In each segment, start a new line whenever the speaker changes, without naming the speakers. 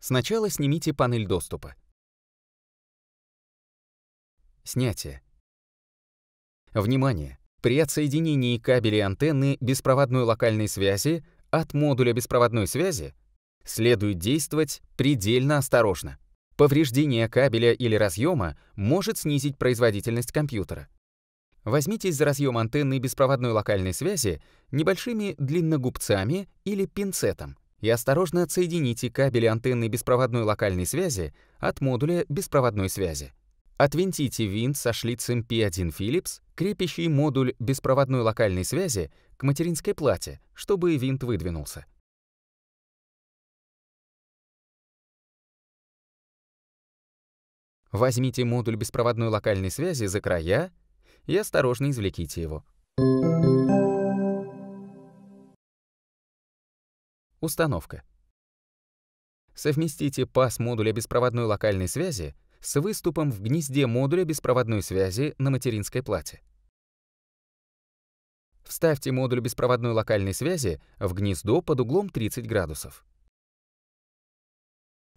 Сначала снимите панель доступа.
Снятие. Внимание! При отсоединении кабеля антенны беспроводной локальной связи от модуля беспроводной связи следует действовать предельно осторожно. Повреждение кабеля или разъема может снизить производительность компьютера. Возьмитесь за разъем антенны беспроводной локальной связи небольшими длинногубцами или пинцетом и осторожно отсоедините кабели антенны беспроводной локальной связи от модуля беспроводной связи. Отвинтите винт со шлицем P1 Philips, крепящий модуль беспроводной локальной связи к материнской плате, чтобы винт выдвинулся. Возьмите модуль беспроводной локальной связи за края и осторожно извлеките его. Thank you. Установка. Совместите паз модуля беспроводной локальной связи с выступом в гнезде модуля беспроводной связи на материнской плате. Вставьте модуль беспроводной локальной связи в гнездо под углом 30 градусов.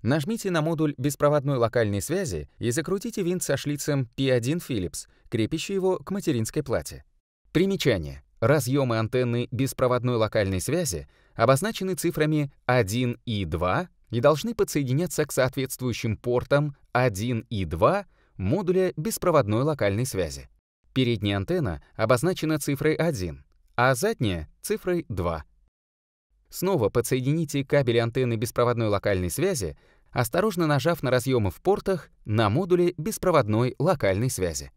Нажмите на модуль беспроводной локальной связи и закрутите винт со шлицем P1 Phillips, крепящий его к материнской плате. Примечание. Разъемы антенны беспроводной локальной связи обозначены цифрами 1 и 2 и должны подсоединяться к соответствующим портам 1 и 2 модуля беспроводной локальной связи. Передняя антенна обозначена цифрой 1, а задняя — цифрой 2. Снова подсоедините кабель антенны беспроводной локальной связи, осторожно нажав на разъемы в портах на модуле беспроводной локальной связи.